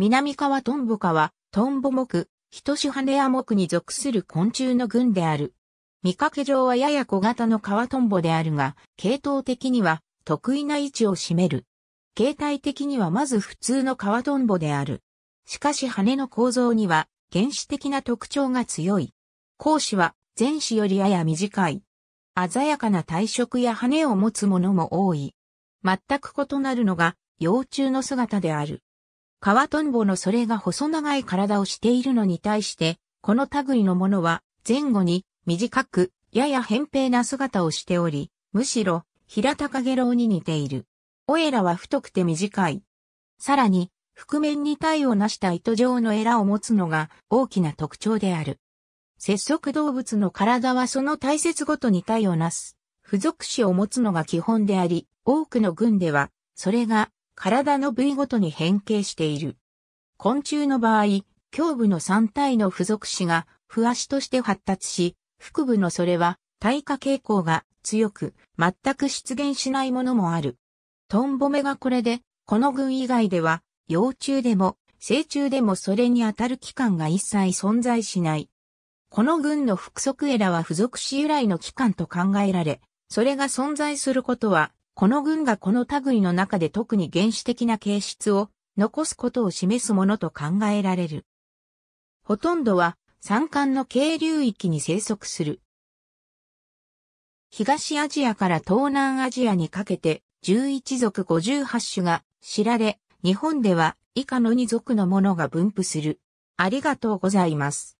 南川トンボ科は、トンボ目、ヒトシハネア目に属する昆虫の群である。見かけ上はやや小型の川トンボであるが、系統的には得意な位置を占める。形態的にはまず普通の川トンボである。しかし羽の構造には原始的な特徴が強い。後肢は前肢よりやや短い。鮮やかな体色や羽を持つものも多い。全く異なるのが幼虫の姿である。川トンボのそれが細長い体をしているのに対して、この類のものは前後に短く、やや扁平な姿をしており、むしろ、平高ゲロウに似ている。オエラは太くて短い。さらに、覆面に体を成した糸状のエラを持つのが大きな特徴である。節足動物の体はその大切ごとに体を成す、付属子を持つのが基本であり、多くの群では、それが体の部位ごとに変形している。昆虫の場合、胸部の3体の付属子が不足として発達し、腹部のそれは退化傾向が強く、全く出現しないものもある。トンボメがこれで、この群以外では、幼虫でも、成虫でもそれに当たる器官が一切存在しない。この群の腹側エラは付属肢由来の器官と考えられ、それが存在することはこの群がこの類の中で特に原始的な形質を残すことを示すものと考えられる。ほとんどは山間の渓流域に生息する。東アジアから東南アジアにかけて11族58種が知られ、日本では以下の2族のものが分布する。ありがとうございます。